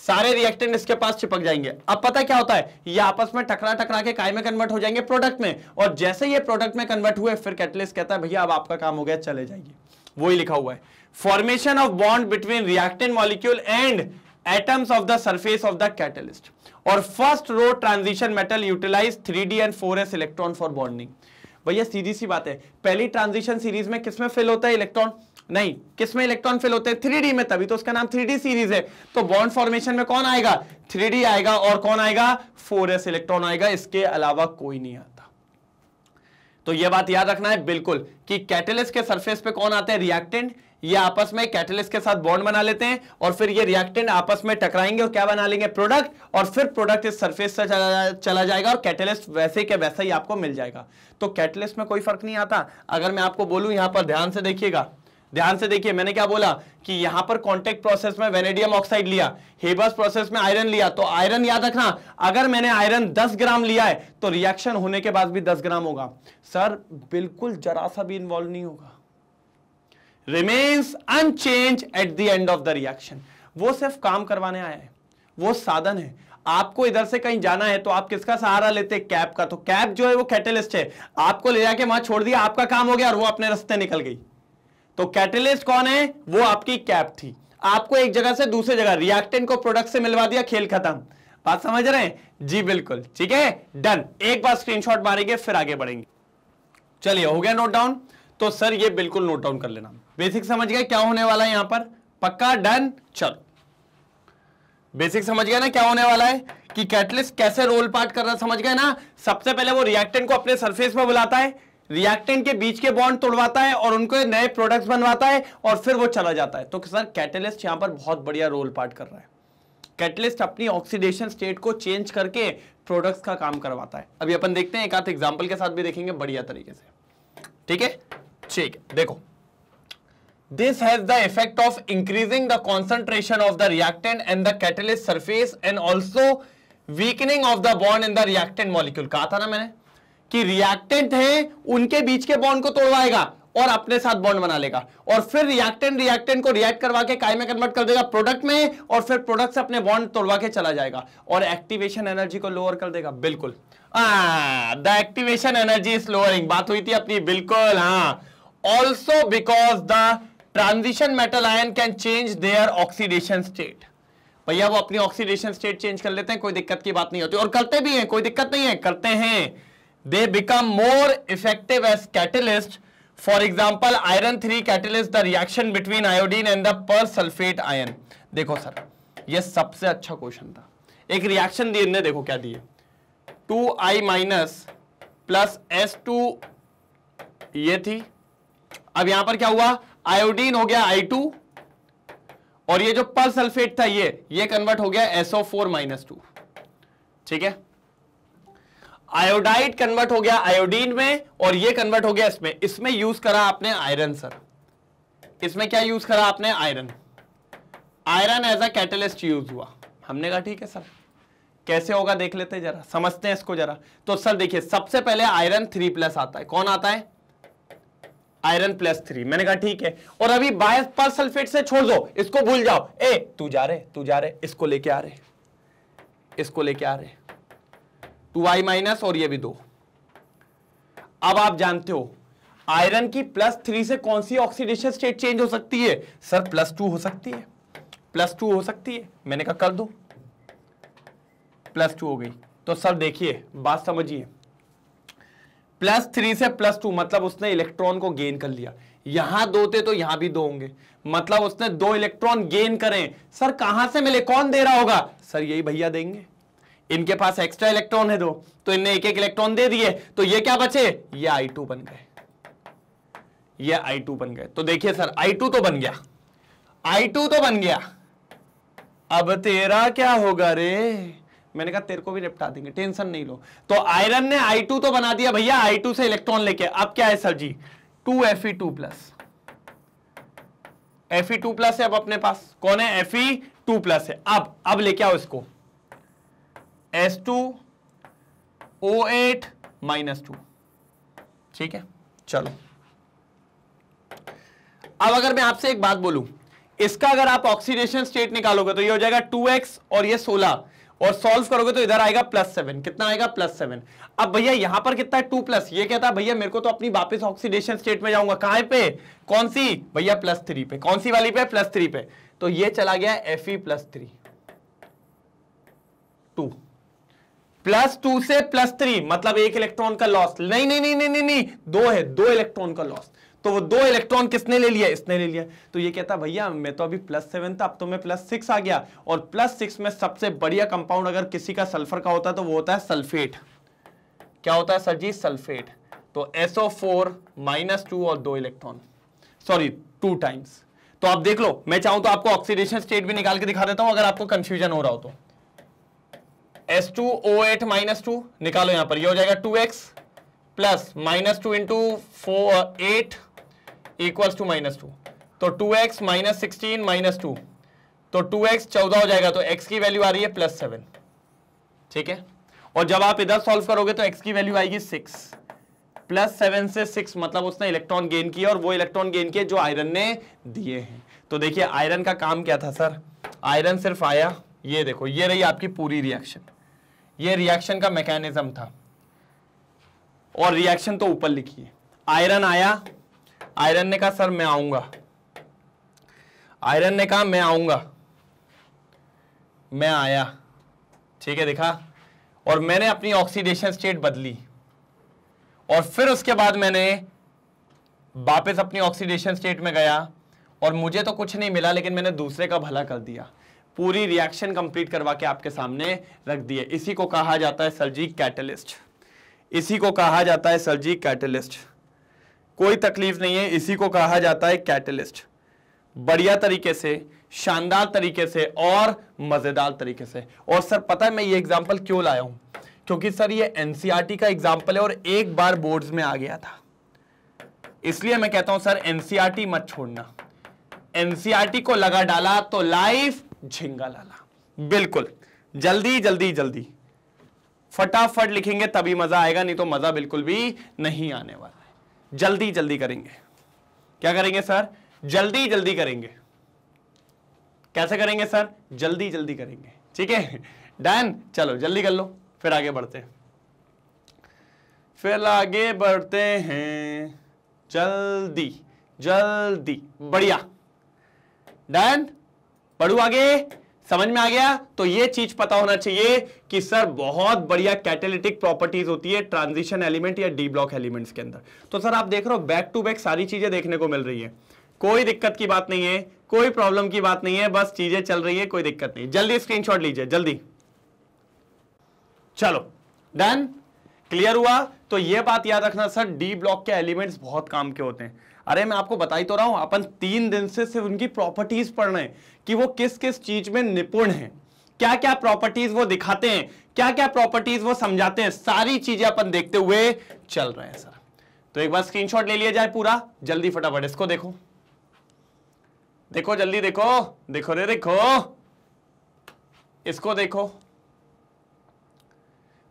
सारे रिएक्टेंट इसके पास चिपक जाएंगे अब पता क्या होता है ये आपस में टकरा टकरा के काय में कन्वर्ट हो जाएंगे प्रोडक्ट में और जैसे ये प्रोडक्ट में कन्वर्ट हुए फिर कैटलिस्ट कहता है भैया अब आपका काम हो गया चले जाइए वही लिखा हुआ है formation of bond between reactant molecule and atoms of the surface of the catalyst और first row transition metal utilize three D and four S electron for bonding भैया सीधी सी बात है पहली ट्रांजिशन सीरीज में किसमें फिल होता है इलेक्ट्रॉन नहीं किसमें इलेक्ट्रॉन फिल होते हैं थ्री में तभी तो उसका नाम थ्री सीरीज है तो बॉन्ड फॉर्मेशन में कौन आएगा थ्री आएगा और कौन आएगा फोर इलेक्ट्रॉन आएगा इसके अलावा कोई नहीं आता तो यह बात याद रखना है बिल्कुल कि कैटलिस्ट के सरफेस पे कौन आते हैं रिएक्टेंट ये आपस में कैटलिस्ट के साथ बॉन्ड बना लेते हैं और फिर ये रिएक्टेंट आपस में टकराएंगे और क्या बना लेंगे प्रोडक्ट और फिर प्रोडक्ट इस सरफेस से चला, चला जाएगा और कैटलिस्ट वैसे के वैसा ही आपको मिल जाएगा तो कैटलिस्ट में कोई फर्क नहीं आता अगर मैं आपको बोलूं यहां पर ध्यान से देखिएगा ध्यान से देखिए मैंने क्या बोला कि यहां पर कॉन्टेक्ट प्रोसेस में वेनेडियम ऑक्साइड लिया हेबस प्रोसेस में आयरन लिया तो आयरन याद रखना अगर मैंने आयरन 10 ग्राम लिया है तो रिएक्शन होने के बाद भी 10 ग्राम होगा सर बिल्कुल जरा सा भी इन्वॉल्व नहीं होगा remains unchanged at the end of the reaction वो सिर्फ काम करवाने आया है वो साधन है आपको इधर से कहीं जाना है तो आप किसका सहारा लेते हैं कैब का तो कैब जो है वो कैटलिस्ट है आपको ले जाके वहां छोड़ दिया आपका काम हो गया और वो अपने रस्ते निकल गई तो कैटलिस्ट कौन है वो आपकी कैप थी आपको एक जगह से दूसरी जगह रिएक्टेंट को प्रोडक्ट से मिलवा दिया खेल खत्म बात समझ रहे हैं जी बिल्कुल ठीक है डन एक बार स्क्रीनशॉट मारेंगे फिर आगे बढ़ेंगे चलिए हो गया नोट डाउन तो सर ये बिल्कुल नोट डाउन कर लेना बेसिक समझ गए क्या होने वाला है यहां पर पक्का डन चलो बेसिक समझ गया ना क्या होने वाला है कि कैटलिस्ट कैसे रोल पार्ट कर रहा समझ गए ना सबसे पहले वो रिएक्टेंट को अपने सरफेस पर बुलाता है रिएक्टेंट के बीच के बॉन्ड तोड़वाता है और उनको नए प्रोडक्ट बनवाता है और फिर वो चला जाता है तो सर कैटलिस्ट यहां पर बहुत बढ़िया रोल पार्ट कर रहा है कैटलिस्ट अपनी ऑक्सीडेशन स्टेट को चेंज करके प्रोडक्ट्स का काम करवाता है अभी अपन देखते हैं एक आध एग्जाम्पल के साथ भी देखेंगे बढ़िया तरीके से ठीक है ठीक है देखो this has the effect of increasing the concentration of the reactant and the catalyst surface and also weakening of the bond in the reactant molecule कहा था ना मैंने कि रिएक्टेंट है उनके बीच के बॉन्ड को तोड़वाएगा और अपने साथ बॉन्ड बना लेगा और फिर रिएक्टेंट रिएक्टेंट को रिएक्ट करवा के काय में कन्वर्ट कर देगा प्रोडक्ट में और फिर प्रोडक्ट से अपने बॉन्ड तोड़वा के चला जाएगा और एक्टिवेशन एनर्जी को लोअर कर देगा बिल्कुल the activation energy is lowering बात हुई थी अपनी बिल्कुल हाँ also because the transition metal ion can change their oxidation state भैया वो अपनी ऑक्सीडेशन स्टेट चेंज कर लेते हैं कोई दिक्कत की बात नहीं होती और करते भी हैं कोई दिक्कत नहीं है करते हैं they become more effective effective as for example iron three 3 the the between iodine and the the sulphate ion देखो सर ये सबसे अच्छा क्वेश्चन था एक रिएक्शन दिए इनने देखो क्या दिए two I minus plus S two ये थी अब यहां पर क्या हुआ आयोडीन हो गया आई टू और ये जो पर सल्फेट था ये ये कन्वर्ट हो गया एसओ फोर माइनस टू ठीक है आयोडाइड कन्वर्ट हो गया आयोडीन में और ये कन्वर्ट हो गया इसमें इसमें यूज करा आपने आयरन सर इसमें क्या यूज करा आपने iron iron as a catalyst use हुआ हमने कहा ठीक है सर कैसे होगा देख लेते हैं जरा समझते हैं इसको जरा तो सर देखिए सबसे पहले आयरन थ्री प्लस आता है कौन आता है आयरन प्लस थ्री मैंने कहा ठीक है और अभी बायस पर सल्फेट से छोड़ दो इसको भूल जाओ ए तू जा रहे तू जा रहे इसको लेके आ रहे इसको लेके आ रहे टू आई माइनस और ये भी दो अब आप जानते हो आयरन की प्लस थ्री से कौन सी ऑक्सीडेशन स्टेट चेंज हो सकती है सर प्लस टू हो सकती है प्लस टू हो सकती है मैंने कहा कर दो प्लस टू हो गई तो सर देखिए बात समझिए प्लस थ्री से प्लस टू मतलब उसने इलेक्ट्रॉन को गेन कर लिया यहां दो थे तो यहां भी दो होंगे मतलब उसने दो इलेक्ट्रॉन गेन करें सर कहां से मिले कौन दे रहा होगा सर यही भैया देंगे इनके पास एक्स्ट्रा इलेक्ट्रॉन है दो तो इनने एक एक इलेक्ट्रॉन दे दिए तो ये क्या बचे ये आई टू बन गए ये आई टू बन गए तो देखिए सर आई टू तो बन गया आई टू तो बन गया अब तेरा क्या होगा रे मैंने कहा तेरे को भी निपटा देंगे टेंशन नहीं लो तो आयरन ने आई टू तो बना दिया भैया आई टू से इलेक्ट्रॉन लेके अब क्या है sir ji two F E two plus F E two plus है अब अपने पास कौन है एफ ई टू प्लस है अब अब लेके आओ इसको S two O eight minus two ठीक है चलो अब अगर मैं आपसे एक बात बोलूं इसका अगर आप ऑक्सीडेशन स्टेट निकालोगे तो ये हो जाएगा टू एक्स और ये सोलह और सॉल्व करोगे तो इधर आएगा प्लस सेवन कितना आएगा प्लस सेवन अब भैया यहां पर कितना है टू प्लस ये कहता है भैया मेरे को तो अपनी वापस ऑक्सीडेशन स्टेट में जाऊंगा कहां पे कौन सी भैया प्लस थ्री पे कौन सी वाली पे प्लस थ्री पे तो ये चला गया F E plus three to plus two से प्लस थ्री मतलब एक इलेक्ट्रॉन का लॉस नहीं नहीं नहीं नहीं नहीं नहीं दो है दो इलेक्ट्रॉन का लॉस तो वो दो इलेक्ट्रॉन किसने ले लिया इसने ले लिया तो ये कहता भैया मैं तो अभी प्लस सेवन था अब तो मैं प्लस सिक्स आ गया और प्लस सिक्स में सबसे बढ़िया कंपाउंड अगर किसी का सल्फर का होता है तो वो होता है सल्फेट क्या होता है सर जी सल्फेट तो एसओ फोर माइनस टू और दो इलेक्ट्रॉन सॉरी टू टाइम्स तो आप देख लो मैं चाहूं तो आपको ऑक्सीडेशन स्टेट भी निकाल के दिखा देता हूं अगर आपको कंफ्यूजन हो रहा हो तो S two O eight minus two निकालो यहां पर ये यह हो जाएगा two X plus minus two into four eight equals two minus two तो two X minus sixteen minus two तो टू एक्स चौदह हो जाएगा तो एक्स की वैल्यू आ रही है प्लस सेवन ठीक है और जब आप इधर सॉल्व करोगे तो एक्स की वैल्यू आएगी सिक्स प्लस सेवन से सिक्स मतलब उसने इलेक्ट्रॉन गेन किया और वो इलेक्ट्रॉन गेन किए जो आयरन ने दिए हैं तो देखिए आयरन का काम क्या था सर आयरन सिर्फ आया ये देखो ये रही आपकी पूरी रिएक्शन ये रिएक्शन का मैकेनिज्म था और रिएक्शन तो ऊपर लिखी है आयरन आया आयरन ने कहा सर मैं आऊंगा आयरन ने कहा मैं आऊंगा मैं आया ठीक है देखा और मैंने अपनी ऑक्सीडेशन स्टेट बदली और फिर उसके बाद मैंने वापस अपनी ऑक्सीडेशन स्टेट में गया और मुझे तो कुछ नहीं मिला लेकिन मैंने दूसरे का भला कर दिया पूरी रिएक्शन कंप्लीट करवा के आपके सामने रख दी है इसी को कहा जाता है सर्जी कैटलिस्ट इसी को कहा जाता है सर्जी कैटलिस्ट कोई तकलीफ नहीं है इसी को कहा जाता है कैटलिस्ट बढ़िया तरीके से शानदार तरीके से और मजेदार तरीके से और सर पता है मैं ये एग्जाम्पल क्यों लाया हूं क्योंकि सर ये एनसीआरटी e का एग्जाम्पल है और एक बार बोर्ड्स में आ गया था इसलिए मैं कहता हूं सर एनसीआरटी e मत छोड़ना एनसीआरटी e को लगा डाला तो लाइफ झिंगा लाला बिल्कुल जल्दी जल्दी जल्दी फटाफट लिखेंगे तभी मजा आएगा नहीं तो मजा बिल्कुल भी नहीं आने वाला है जल्दी जल्दी करेंगे क्या करेंगे सर जल्दी जल्दी करेंगे कैसे करेंगे सर जल्दी जल्दी करेंगे ठीक है डैन चलो जल्दी कर लो फिर आगे बढ़ते हैं फिर आगे बढ़ते हैं जल्दी जल्दी बढ़िया डैन पढ़ू आगे समझ में आ गया तो ये चीज पता होना चाहिए कि सर बहुत बढ़िया कैटेलिटिक प्रॉपर्टीज होती है ट्रांजिशन एलिमेंट या डी ब्लॉक एलिमेंट्स के अंदर तो सर आप देख रहे हो बैक टू बैक सारी चीजें देखने को मिल रही है कोई दिक्कत की बात नहीं है कोई प्रॉब्लम की बात नहीं है बस चीजें चल रही है कोई दिक्कत नहीं जल्दी स्क्रीनशॉट लीजिए जल्दी चलो डन क्लियर हुआ तो यह बात याद रखना सर डी ब्लॉक के एलिमेंट्स बहुत काम के होते हैं अरे मैं आपको बताई तो रहा हूं अपन तीन दिन से सिर्फ उनकी प्रॉपर्टीज पढ़ रहे हैं कि वो किस किस चीज में निपुण है क्या क्या प्रॉपर्टीज वो दिखाते हैं क्या क्या प्रॉपर्टीज वो समझाते हैं सारी चीजें अपन देखते हुए चल रहे हैं सर तो एक बार स्क्रीनशॉट ले लिया जाए पूरा जल्दी फटाफट इसको देखो देखो जल्दी देखो देखो रे देखो इसको देखो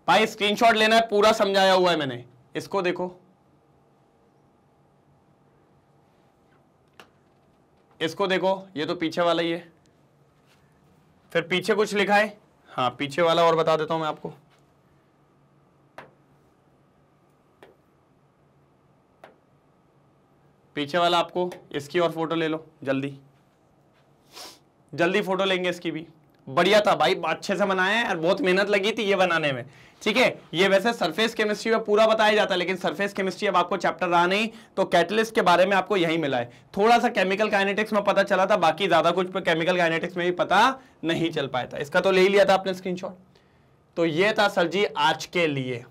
भाई स्क्रीनशॉट लेना है पूरा समझाया हुआ है मैंने इसको देखो इसको देखो ये तो पीछे वाला ही है फिर पीछे कुछ लिखा है हाँ पीछे वाला और बता देता हूं मैं आपको पीछे वाला आपको इसकी और फोटो ले लो जल्दी जल्दी फोटो लेंगे इसकी भी बढ़िया था भाई अच्छे से बनाया है और बहुत मेहनत लगी थी ये बनाने में ठीक है ये वैसे सरफेस केमिस्ट्री में पूरा बताया जाता है लेकिन सरफेस केमिस्ट्री अब आपको चैप्टर रहा नहीं तो कैटलिस्ट के बारे में आपको यही मिला है थोड़ा सा केमिकल काइनेटिक्स में पता चला था बाकी ज्यादा कुछ केमिकल काइनेटिक्स में भी पता नहीं चल पाया था इसका तो ले लिया था आपने स्क्रीन तो ये था सर जी आज के लिए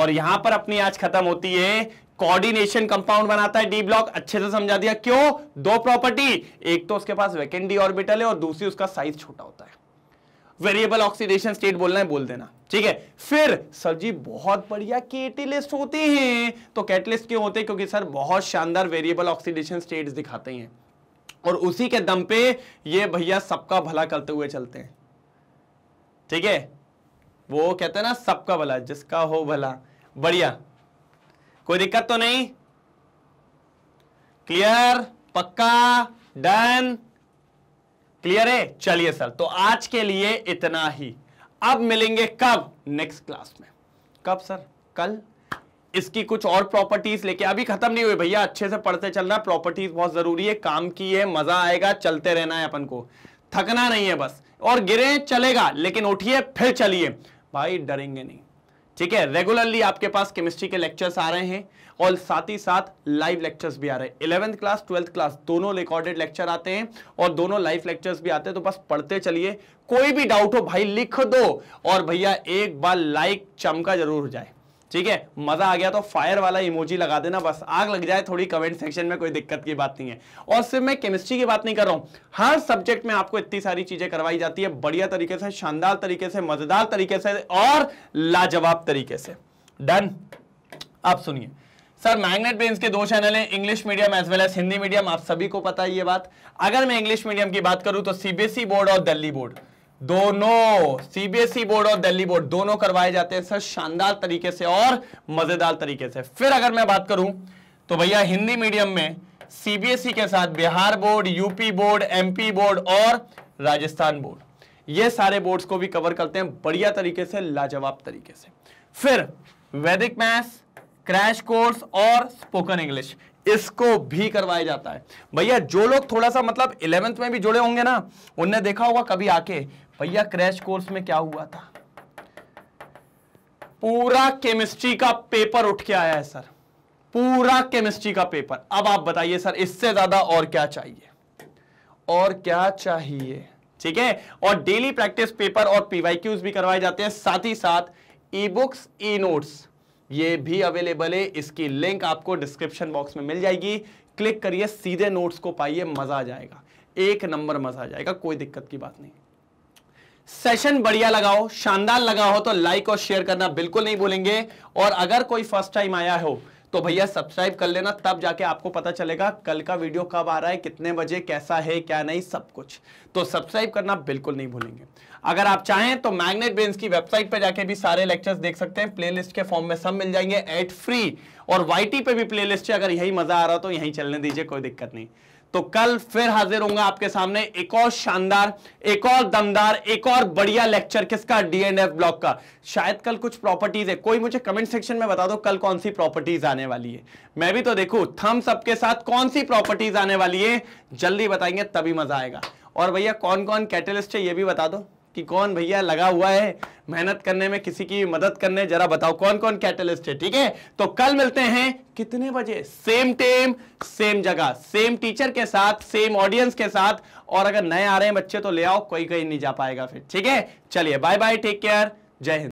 और यहां पर अपनी आज खत्म होती है कोऑर्डिनेशन कंपाउंड बनाता है डी ब्लॉक अच्छे से समझा दिया क्यों दो प्रॉपर्टी एक तो उसके पास वैकेंड डी ऑर्बिटल है और दूसरी उसका साइज छोटा होता है वेरिएबल ऑक्सीडेशन स्टेट बोलना है बोल देना ठीक है फिर सर जी बहुत बढ़िया कैटलिस्ट होते हैं तो कैटलिस्ट क्यों होते हैं क्योंकि सर बहुत शानदार वेरिएबल ऑक्सीडेशन स्टेट्स दिखाते हैं और उसी के दम पे ये भैया सबका भला करते हुए चलते हैं ठीक है वो कहते हैं ना सबका भला जिसका हो भला बढ़िया कोई दिक्कत तो नहीं क्लियर पक्का डन क्लियर है चलिए सर तो आज के लिए इतना ही अब मिलेंगे कब नेक्स्ट क्लास में कब सर कल इसकी कुछ और प्रॉपर्टीज लेके अभी खत्म नहीं हुई भैया अच्छे से पढ़ते चलना प्रॉपर्टीज बहुत जरूरी है काम की है मजा आएगा चलते रहना है अपन को थकना नहीं है बस और गिरे चलेगा लेकिन उठिए फिर चलिए भाई डरेंगे नहीं ठीक है रेगुलरली आपके पास केमिस्ट्री के लेक्चर्स आ रहे हैं और साथ ही साथ लाइव लेक्चर्स भी आ रहे हैं इलेवंथ क्लास ट्वेल्थ क्लास दोनों रिकॉर्डेड लेक्चर आते हैं और दोनों लाइव लेक्चर्स भी आते हैं तो बस पढ़ते चलिए कोई भी डाउट हो भाई लिख दो और भैया एक बार लाइक चमका जरूर हो जाए ठीक है मजा आ गया तो फायर वाला इमोजी लगा देना बस आग लग जाए थोड़ी कमेंट सेक्शन में कोई दिक्कत की बात नहीं है और सिर्फ मैं केमिस्ट्री की बात नहीं कर रहा हूं हर सब्जेक्ट में आपको इतनी सारी चीजें करवाई जाती है बढ़िया तरीके से शानदार तरीके से मजेदार तरीके से और लाजवाब तरीके से डन आप सुनिए सर मैग्नेट पेंस के दो चैनल हैं English medium as well as Hindi medium आप सभी को पता है ये बात अगर मैं इंग्लिश मीडियम की बात करूं तो सीबीएसई बोर्ड e और दिल्ली बोर्ड दोनों सीबीएसई बोर्ड e और दिल्ली बोर्ड दोनों करवाए जाते हैं सर शानदार तरीके से और मजेदार तरीके से फिर अगर मैं बात करूं तो भैया हिंदी मीडियम में सीबीएसई e के साथ Bihar board UP board MP board और राजस्थान बोर्ड ये सारे बोर्ड्स को भी कवर करते हैं बढ़िया तरीके से लाजवाब तरीके से फिर वैदिक मैथ्स क्रैश कोर्स और स्पोकन इंग्लिश इसको भी करवाया जाता है भैया जो लोग थोड़ा सा मतलब इलेवेंथ में भी जुड़े होंगे ना उनने देखा होगा कभी आके भैया क्रैश कोर्स में क्या हुआ था पूरा केमिस्ट्री का पेपर उठ के आया है सर पूरा केमिस्ट्री का पेपर अब आप बताइए सर इससे ज्यादा और क्या चाहिए और क्या चाहिए ठीक है और डेली प्रैक्टिस पेपर और पीवाईक्यूज भी करवाए जाते हैं साथ ही साथ ई बुक्स ई नोट्स ये भी अवेलेबल है इसकी लिंक आपको डिस्क्रिप्शन बॉक्स में मिल जाएगी क्लिक करिए सीधे नोट्स को पाइए मजा आ जाएगा एक नंबर मजा आ जाएगा कोई दिक्कत की बात नहीं सेशन बढ़िया लगाओ शानदार लगा हो तो लाइक और शेयर करना बिल्कुल नहीं बोलेंगे और अगर कोई फर्स्ट टाइम आया हो तो भैया सब्सक्राइब कर लेना तब जाके आपको पता चलेगा कल का वीडियो कब आ रहा है कितने बजे कैसा है क्या नहीं सब कुछ तो सब्सक्राइब करना बिल्कुल नहीं भूलेंगे अगर आप चाहें तो मैग्नेट ब्रेन की वेबसाइट पर जाके भी सारे लेक्चर्स देख सकते हैं प्लेलिस्ट के फॉर्म में सब मिल जाएंगे एट फ्री और वाई पे भी प्लेलिस्ट है अगर यही मजा आ रहा तो यही चलने दीजिए कोई दिक्कत नहीं तो कल फिर हाजिर होंगे आपके सामने एक और शानदार एक और दमदार एक और बढ़िया लेक्चर किसका डीएनएफ ब्लॉक का शायद कल कुछ प्रॉपर्टीज है कोई मुझे कमेंट सेक्शन में बता दो कल कौन सी प्रॉपर्टीज आने वाली है मैं भी तो देखू थम्स अप के साथ कौन सी प्रॉपर्टीज आने वाली है जल्दी बताएंगे तभी मजा आएगा और भैया कौन कौन कैटलिस्ट है ये भी बता दो कि कौन भैया लगा हुआ है मेहनत करने में किसी की मदद करने जरा बताओ कौन कौन कैटलिस्ट है ठीक है तो कल मिलते हैं कितने बजे सेम टेम सेम जगह सेम टीचर के साथ सेम ऑडियंस के साथ और अगर नए आ रहे हैं बच्चे तो ले आओ कोई कहीं नहीं जा पाएगा फिर ठीक है चलिए बाय बाय टेक केयर जय हिंद